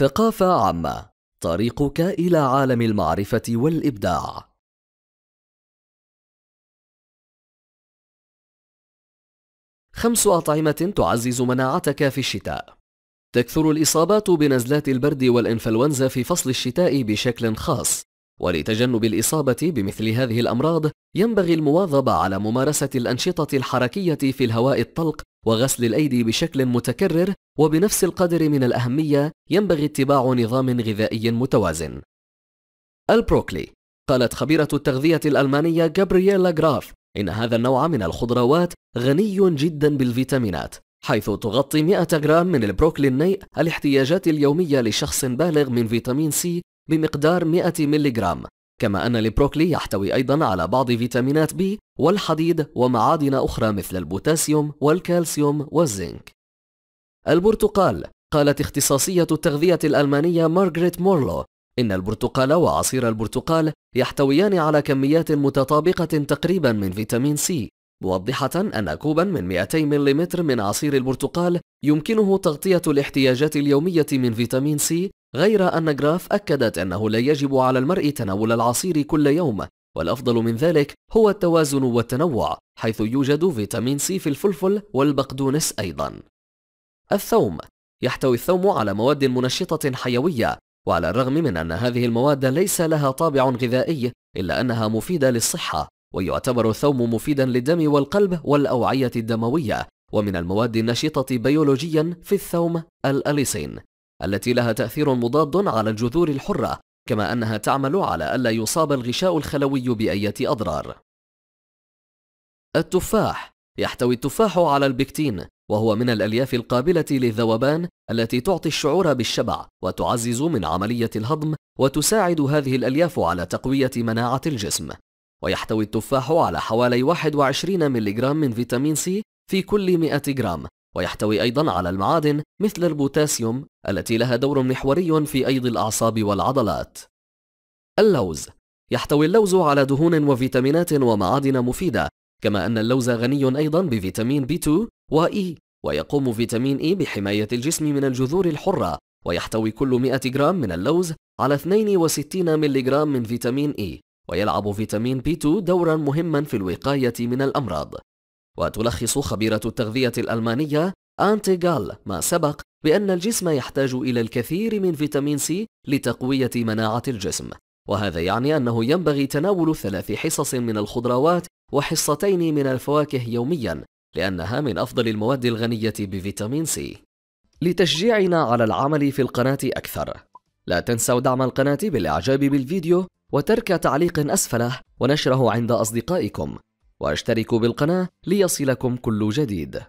ثقافة عامة طريقك إلى عالم المعرفة والإبداع خمس أطعمة تعزز مناعتك في الشتاء تكثر الإصابات بنزلات البرد والإنفلونزا في فصل الشتاء بشكل خاص ولتجنب الإصابة بمثل هذه الأمراض ينبغي المواظبة على ممارسة الأنشطة الحركية في الهواء الطلق وغسل الأيدي بشكل متكرر وبنفس القدر من الأهمية ينبغي اتباع نظام غذائي متوازن. البروكلي قالت خبيرة التغذية الألمانية جابرييلا جراف إن هذا النوع من الخضروات غني جدا بالفيتامينات حيث تغطي 100 جرام من البروكلي النيء الاحتياجات اليومية لشخص بالغ من فيتامين سي بمقدار 100 جرام كما أن البروكلي يحتوي أيضا على بعض فيتامينات بي والحديد ومعادن أخرى مثل البوتاسيوم والكالسيوم والزنك. البرتقال قالت اختصاصية التغذية الألمانية مارغريت مورلو إن البرتقال وعصير البرتقال يحتويان على كميات متطابقة تقريبا من فيتامين سي موضحة أن كوبا من 200 ملم من عصير البرتقال يمكنه تغطية الاحتياجات اليومية من فيتامين سي غير أن جراف أكدت أنه لا يجب على المرء تناول العصير كل يوم والأفضل من ذلك هو التوازن والتنوع حيث يوجد فيتامين سي في الفلفل والبقدونس أيضا الثوم يحتوي الثوم على مواد منشطة حيوية وعلى الرغم من أن هذه المواد ليس لها طابع غذائي إلا أنها مفيدة للصحة ويعتبر الثوم مفيدا للدم والقلب والأوعية الدموية ومن المواد النشطة بيولوجيا في الثوم الأليسين التي لها تأثير مضاد على الجذور الحرة كما أنها تعمل على ألا يصاب الغشاء الخلوي بأية أضرار التفاح يحتوي التفاح على البكتين وهو من الألياف القابلة للذوبان التي تعطي الشعور بالشبع وتعزز من عملية الهضم وتساعد هذه الألياف على تقوية مناعة الجسم ويحتوي التفاح على حوالي 21 ملغ من فيتامين سي في كل 100 جرام ويحتوي أيضا على المعادن مثل البوتاسيوم التي لها دور محوري في أيض الأعصاب والعضلات. اللوز يحتوي اللوز على دهون وفيتامينات ومعادن مفيدة، كما أن اللوز غني أيضا بفيتامين B2 و E، ويقوم فيتامين E بحماية الجسم من الجذور الحرة، ويحتوي كل 100 جرام من اللوز على 62 جرام من فيتامين E، ويلعب فيتامين B2 دورا مهما في الوقاية من الأمراض. وتلخص خبيرة التغذية الألمانية أنتي جال ما سبق بأن الجسم يحتاج إلى الكثير من فيتامين سي لتقوية مناعة الجسم وهذا يعني أنه ينبغي تناول ثلاث حصص من الخضروات وحصتين من الفواكه يوميا لأنها من أفضل المواد الغنية بفيتامين سي لتشجيعنا على العمل في القناة أكثر لا تنسوا دعم القناة بالإعجاب بالفيديو وترك تعليق أسفله ونشره عند أصدقائكم واشتركوا بالقناة ليصلكم كل جديد